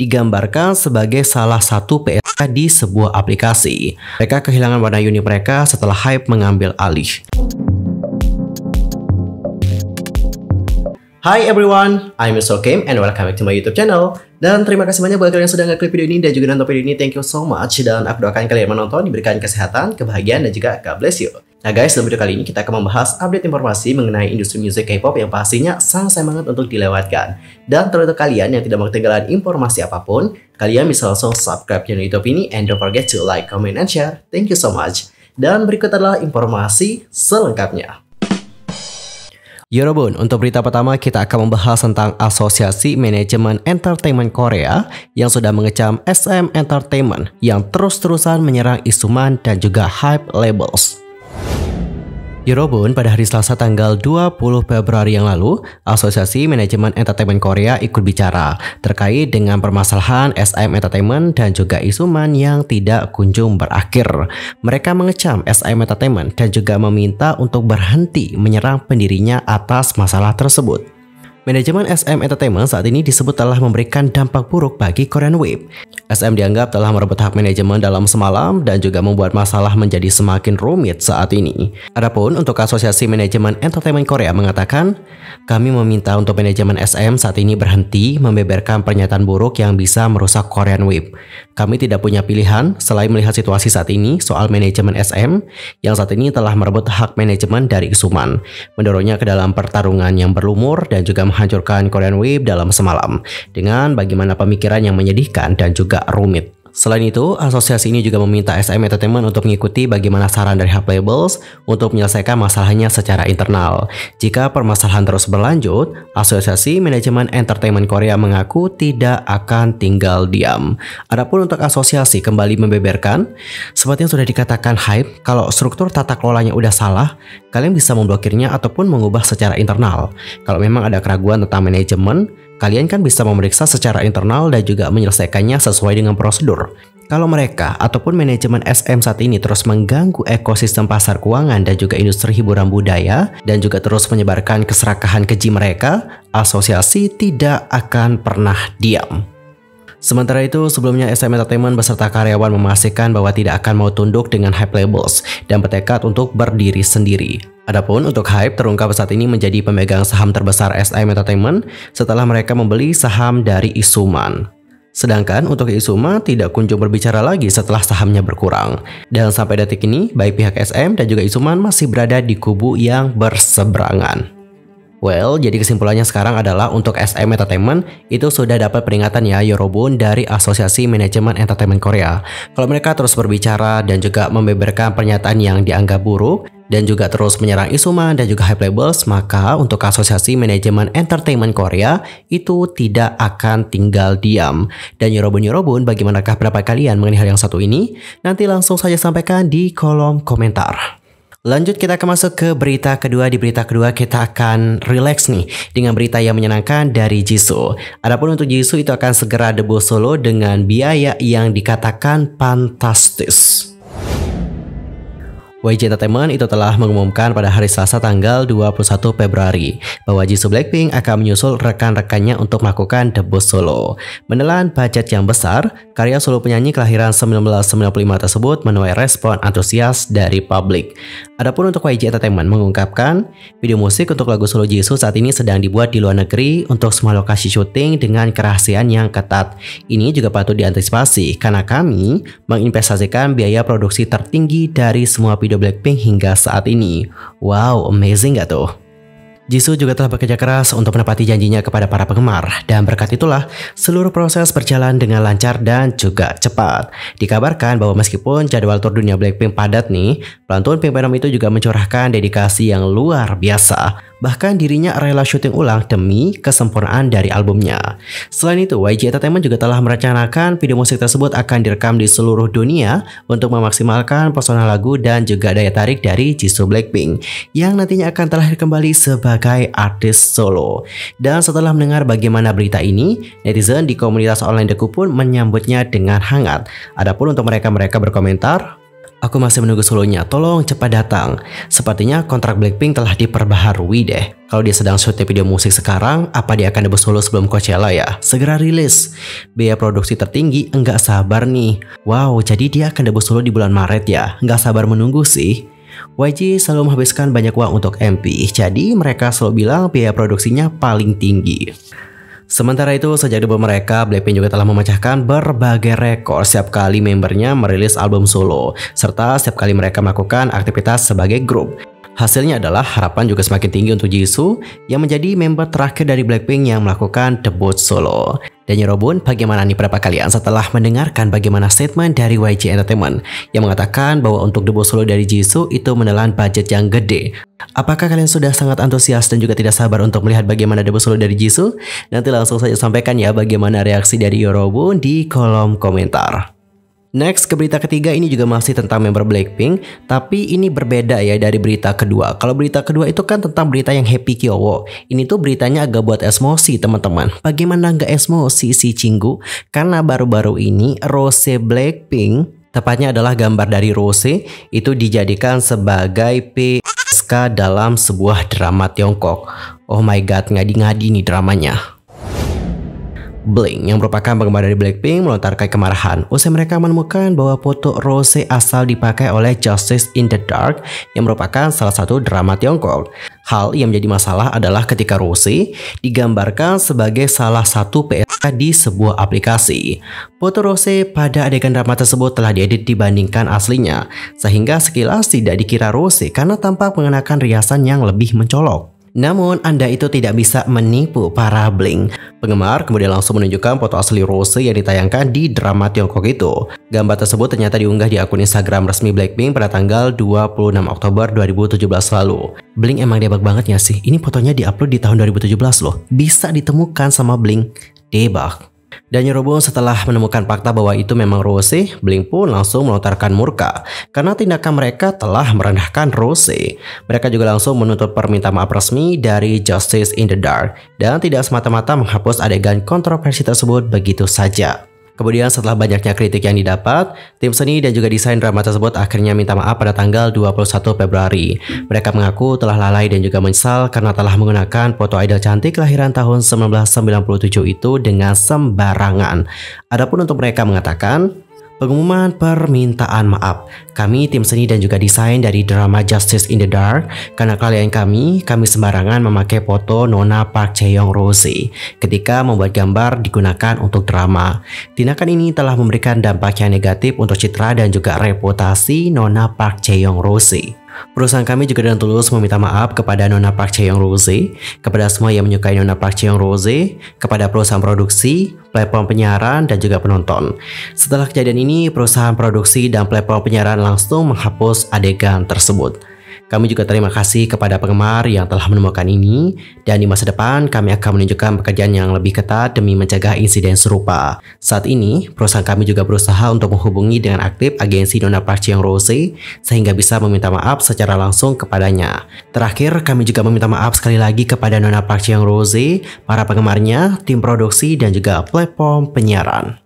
digambarkan sebagai salah satu PSK di sebuah aplikasi. Mereka kehilangan warna unik mereka setelah hype mengambil alih. Hi everyone, I'm Mr. Kim and welcome back to my YouTube channel. Dan terima kasih banyak buat kalian yang sudah ngeklik video ini dan juga nonton video ini. Thank you so much. Dan aku doakan kalian menonton diberikan kesehatan, kebahagiaan, dan juga God bless you. Nah guys, dalam video kali ini kita akan membahas update informasi mengenai industri musik K-pop yang pastinya sangat banget untuk dilewatkan. Dan terutama kalian yang tidak mau ketinggalan informasi apapun, kalian bisa langsung subscribe channel YouTube ini and don't forget to like, comment, and share. Thank you so much. Dan berikut adalah informasi selengkapnya. Yorobun, untuk berita pertama kita akan membahas tentang Asosiasi Manajemen Entertainment Korea yang sudah mengecam SM Entertainment yang terus-terusan menyerang Isuman dan juga Hype Labels. Eurobun pada hari Selasa tanggal 20 Februari yang lalu, Asosiasi Manajemen Entertainment Korea ikut bicara terkait dengan permasalahan SM Entertainment dan juga isuman yang tidak kunjung berakhir. Mereka mengecam SM Entertainment dan juga meminta untuk berhenti menyerang pendirinya atas masalah tersebut. Manajemen SM Entertainment saat ini disebut telah memberikan dampak buruk bagi Korean Wave. SM dianggap telah merebut hak manajemen dalam semalam dan juga membuat masalah menjadi semakin rumit saat ini. Adapun untuk Asosiasi Manajemen Entertainment Korea mengatakan, kami meminta untuk manajemen SM saat ini berhenti membeberkan pernyataan buruk yang bisa merusak Korean Wave. Kami tidak punya pilihan selain melihat situasi saat ini soal manajemen SM yang saat ini telah merebut hak manajemen dari Isuman, mendorongnya ke dalam pertarungan yang berlumur dan juga menghancurkan Korean Wave dalam semalam dengan bagaimana pemikiran yang menyedihkan dan juga rumit. Selain itu, asosiasi ini juga meminta SM Entertainment untuk mengikuti bagaimana saran dari Hub Labels untuk menyelesaikan masalahnya secara internal. Jika permasalahan terus berlanjut, Asosiasi Manajemen Entertainment Korea mengaku tidak akan tinggal diam. Adapun untuk asosiasi kembali membeberkan, seperti yang sudah dikatakan Hype, kalau struktur tata kelolanya udah salah, kalian bisa memblokirnya ataupun mengubah secara internal. Kalau memang ada keraguan tentang manajemen, kalian kan bisa memeriksa secara internal dan juga menyelesaikannya sesuai dengan prosedur. Kalau mereka ataupun manajemen SM saat ini terus mengganggu ekosistem pasar keuangan dan juga industri hiburan budaya dan juga terus menyebarkan keserakahan keji mereka, asosiasi tidak akan pernah diam. Sementara itu, sebelumnya SM Entertainment beserta karyawan memastikan bahwa tidak akan mau tunduk dengan hype labels dan bertekad untuk berdiri sendiri. Adapun untuk Hype terungkap saat ini menjadi pemegang saham terbesar SM Entertainment setelah mereka membeli saham dari Isuman. Sedangkan untuk Isuma tidak kunjung berbicara lagi setelah sahamnya berkurang. Dan sampai detik ini, baik pihak SM dan juga Isuman masih berada di kubu yang berseberangan. Well, jadi kesimpulannya sekarang adalah untuk SM Entertainment itu sudah dapat peringatan ya Yorobun dari Asosiasi Manajemen Entertainment Korea. Kalau mereka terus berbicara dan juga membeberkan pernyataan yang dianggap buruk, dan juga terus menyerang Isuma dan juga hype labels, maka untuk asosiasi manajemen entertainment Korea itu tidak akan tinggal diam. Dan Yorobun Yorobun, bagaimanakah pendapat kalian mengenai hal yang satu ini? Nanti langsung saja sampaikan di kolom komentar. Lanjut kita akan masuk ke berita kedua. Di berita kedua kita akan relax nih dengan berita yang menyenangkan dari Jisoo. Adapun untuk Jisoo itu akan segera debut solo dengan biaya yang dikatakan fantastis. YG Entertainment itu telah mengumumkan pada hari Selasa tanggal 21 Februari bahwa Jisoo Blackpink akan menyusul rekan-rekannya untuk melakukan debut solo. Menelan budget yang besar, karya solo penyanyi kelahiran 1995 tersebut menuai respon antusias dari publik. Adapun untuk YG Entertainment mengungkapkan, video musik untuk lagu solo Jisoo saat ini sedang dibuat di luar negeri untuk semua lokasi syuting dengan kerahasiaan yang ketat. Ini juga patut diantisipasi karena kami menginvestasikan biaya produksi tertinggi dari semua video video Blackpink hingga saat ini. Wow, amazing gak tuh? Jisoo juga telah bekerja keras untuk menepati janjinya kepada para penggemar dan berkat itulah seluruh proses berjalan dengan lancar dan juga cepat. Dikabarkan bahwa meskipun jadwal tur dunia Blackpink padat nih, pelantun Pink Venom itu juga mencurahkan dedikasi yang luar biasa. Bahkan dirinya rela syuting ulang demi kesempurnaan dari albumnya. Selain itu, YG Entertainment juga telah merencanakan video musik tersebut akan direkam di seluruh dunia untuk memaksimalkan personal lagu dan juga daya tarik dari Jisoo Blackpink yang nantinya akan terlahir kembali sebagai sebagai artis solo. Dan setelah mendengar bagaimana berita ini, netizen di komunitas online Deku pun menyambutnya dengan hangat. Adapun untuk mereka-mereka berkomentar, Aku masih menunggu solonya, tolong cepat datang. Sepertinya kontrak Blackpink telah diperbaharui deh. Kalau dia sedang syuting video musik sekarang, apa dia akan debut solo sebelum Coachella ya? Segera rilis. Biaya produksi tertinggi, enggak sabar nih. Wow, jadi dia akan debut solo di bulan Maret ya? Enggak sabar menunggu sih. YG selalu menghabiskan banyak uang untuk MP, jadi mereka selalu bilang biaya produksinya paling tinggi. Sementara itu, sejak debut mereka, Blackpink juga telah memecahkan berbagai rekor setiap kali membernya merilis album solo, serta setiap kali mereka melakukan aktivitas sebagai grup. Hasilnya adalah harapan juga semakin tinggi untuk Jisoo yang menjadi member terakhir dari Blackpink yang melakukan debut solo. Dan Yorobun, bagaimana nih pendapat kalian setelah mendengarkan bagaimana statement dari YG Entertainment yang mengatakan bahwa untuk debut solo dari Jisoo itu menelan budget yang gede. Apakah kalian sudah sangat antusias dan juga tidak sabar untuk melihat bagaimana debut solo dari Jisoo? Nanti langsung saja sampaikan ya bagaimana reaksi dari Yorobun di kolom komentar. Next ke berita ketiga ini juga masih tentang member Blackpink Tapi ini berbeda ya dari berita kedua Kalau berita kedua itu kan tentang berita yang Happy Kyowo Ini tuh beritanya agak buat esmosi teman-teman Bagaimana nggak esmosi si Cinggu? Karena baru-baru ini Rose Blackpink Tepatnya adalah gambar dari Rose itu dijadikan sebagai PSK dalam sebuah drama Tiongkok. Oh my god, ngadi-ngadi nih dramanya. Blink yang merupakan penggemar dari Blackpink melontarkan kemarahan usai mereka menemukan bahwa foto Rose asal dipakai oleh Justice in the Dark yang merupakan salah satu drama Tiongkok. Hal yang menjadi masalah adalah ketika Rose digambarkan sebagai salah satu PSK di sebuah aplikasi. Foto Rose pada adegan drama tersebut telah diedit dibandingkan aslinya, sehingga sekilas tidak dikira Rose karena tampak mengenakan riasan yang lebih mencolok. Namun, Anda itu tidak bisa menipu para bling. Penggemar kemudian langsung menunjukkan foto asli Rose yang ditayangkan di drama Tiongkok itu. Gambar tersebut ternyata diunggah di akun Instagram resmi Blackpink pada tanggal 26 Oktober 2017 lalu. bling emang debak banget ya sih, ini fotonya diupload di tahun 2017 loh. Bisa ditemukan sama bling Debak. Dan Yorobo setelah menemukan fakta bahwa itu memang Rose, Blink pun langsung melontarkan murka karena tindakan mereka telah merendahkan Rose. Mereka juga langsung menuntut permintaan maaf resmi dari Justice in the Dark dan tidak semata-mata menghapus adegan kontroversi tersebut begitu saja. Kemudian setelah banyaknya kritik yang didapat, tim seni dan juga desain drama tersebut akhirnya minta maaf pada tanggal 21 Februari. Mereka mengaku telah lalai dan juga menyesal karena telah menggunakan foto idol cantik kelahiran tahun 1997 itu dengan sembarangan. Adapun untuk mereka mengatakan, Pengumuman permintaan maaf. Kami tim seni dan juga desain dari drama Justice in the Dark karena kalian kami, kami sembarangan memakai foto Nona Park Cheong Rose ketika membuat gambar digunakan untuk drama. Tindakan ini telah memberikan dampak yang negatif untuk citra dan juga reputasi Nona Park Cheong Rose. Perusahaan kami juga dengan tulus meminta maaf kepada Nona Park Cheong Rose, kepada semua yang menyukai Nona Park Cheong Rose, kepada perusahaan produksi, platform penyiaran, dan juga penonton. Setelah kejadian ini, perusahaan produksi dan platform penyiaran langsung menghapus adegan tersebut. Kami juga terima kasih kepada penggemar yang telah menemukan ini dan di masa depan kami akan menunjukkan pekerjaan yang lebih ketat demi mencegah insiden serupa. Saat ini, perusahaan kami juga berusaha untuk menghubungi dengan aktif agensi Dona yang Rose sehingga bisa meminta maaf secara langsung kepadanya. Terakhir, kami juga meminta maaf sekali lagi kepada Nona yang Rose, para penggemarnya, tim produksi, dan juga platform penyiaran.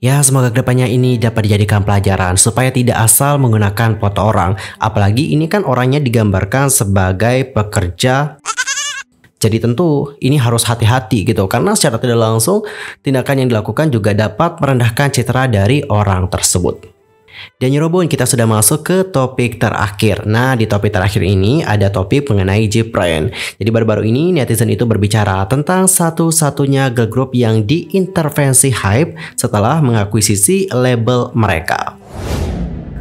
Ya semoga kedepannya ini dapat dijadikan pelajaran supaya tidak asal menggunakan foto orang Apalagi ini kan orangnya digambarkan sebagai pekerja jadi tentu ini harus hati-hati gitu karena secara tidak langsung tindakan yang dilakukan juga dapat merendahkan citra dari orang tersebut. Dan Eurobond kita sudah masuk ke topik terakhir. Nah, di topik terakhir ini ada topik mengenai Jepren. Jadi baru-baru ini netizen itu berbicara tentang satu-satunya girl group yang diintervensi hype setelah mengakuisisi label mereka.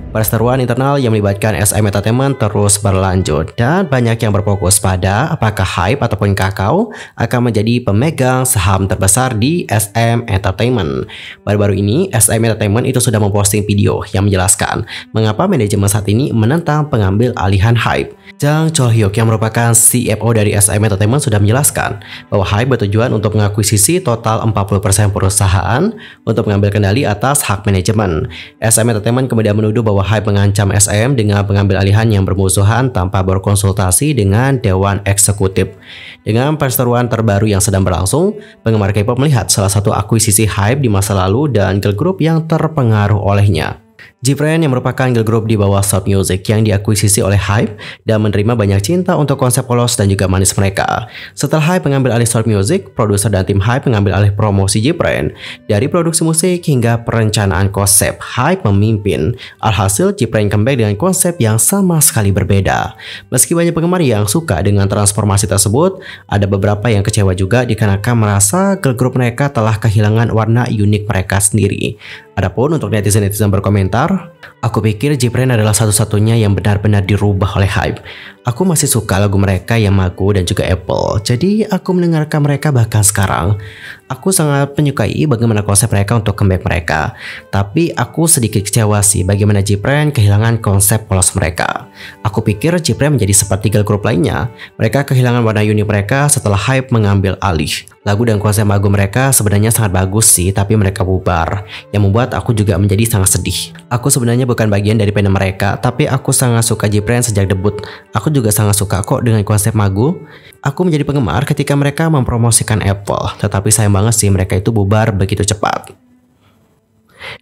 Perseteruan internal yang melibatkan SM Entertainment terus berlanjut dan banyak yang berfokus pada apakah Hype ataupun Kakao akan menjadi pemegang saham terbesar di SM Entertainment. Baru-baru ini, SM Entertainment itu sudah memposting video yang menjelaskan mengapa manajemen saat ini menentang pengambil alihan Hype. Jang Chol Hyuk yang merupakan CFO dari SM Entertainment sudah menjelaskan bahwa Hype bertujuan untuk mengakuisisi total 40% perusahaan untuk mengambil kendali atas hak manajemen. SM Entertainment kemudian menuduh bahwa Wahai mengancam SM dengan pengambil alihan yang bermusuhan tanpa berkonsultasi dengan Dewan Eksekutif. Dengan perseteruan terbaru yang sedang berlangsung, penggemar K-pop melihat salah satu akuisisi hype di masa lalu dan girl group yang terpengaruh olehnya. Gfriend yang merupakan girl group di bawah Sub Music yang diakuisisi oleh Hype dan menerima banyak cinta untuk konsep polos dan juga manis mereka. Setelah Hype mengambil alih Sub Music, produser dan tim Hype mengambil alih promosi Gfriend. Dari produksi musik hingga perencanaan konsep, Hype memimpin. Alhasil, Gfriend comeback dengan konsep yang sama sekali berbeda. Meski banyak penggemar yang suka dengan transformasi tersebut, ada beberapa yang kecewa juga dikarenakan merasa girl group mereka telah kehilangan warna unik mereka sendiri. Adapun untuk netizen-netizen berkomentar, aku pikir Jipren adalah satu-satunya yang benar-benar dirubah oleh hype. Aku masih suka lagu mereka yang Yamaku dan juga Apple, jadi aku mendengarkan mereka bahkan sekarang. Aku sangat menyukai bagaimana konsep mereka untuk comeback mereka. Tapi aku sedikit kecewa sih bagaimana Jipren kehilangan konsep polos mereka. Aku pikir Jipren menjadi seperti girl group lainnya. Mereka kehilangan warna unik mereka setelah hype mengambil alih. Lagu dan konsep lagu mereka sebenarnya sangat bagus sih, tapi mereka bubar. Yang membuat aku juga menjadi sangat sedih. Aku sebenarnya bukan bagian dari fandom mereka, tapi aku sangat suka Jipren sejak debut. Aku juga sangat suka kok dengan konsep Magu. Aku menjadi penggemar ketika mereka mempromosikan Apple, tetapi sayang banget sih mereka itu bubar begitu cepat.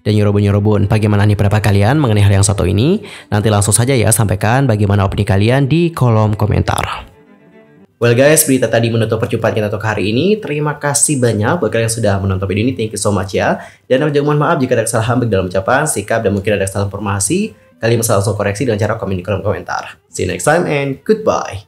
Dan nyurubun-nyurubun, bagaimana nih pendapat kalian mengenai hal yang satu ini? Nanti langsung saja ya sampaikan bagaimana opini kalian di kolom komentar. Well guys, berita tadi menutup perjumpaan kita untuk hari ini. Terima kasih banyak buat kalian yang sudah menonton video ini. Thank you so much ya. Dan aku mohon maaf jika ada kesalahan baik dalam ucapan, sikap, dan mungkin ada kesalahan informasi. Kalian bisa langsung koreksi dengan cara komen di kolom komentar. See you next time and goodbye.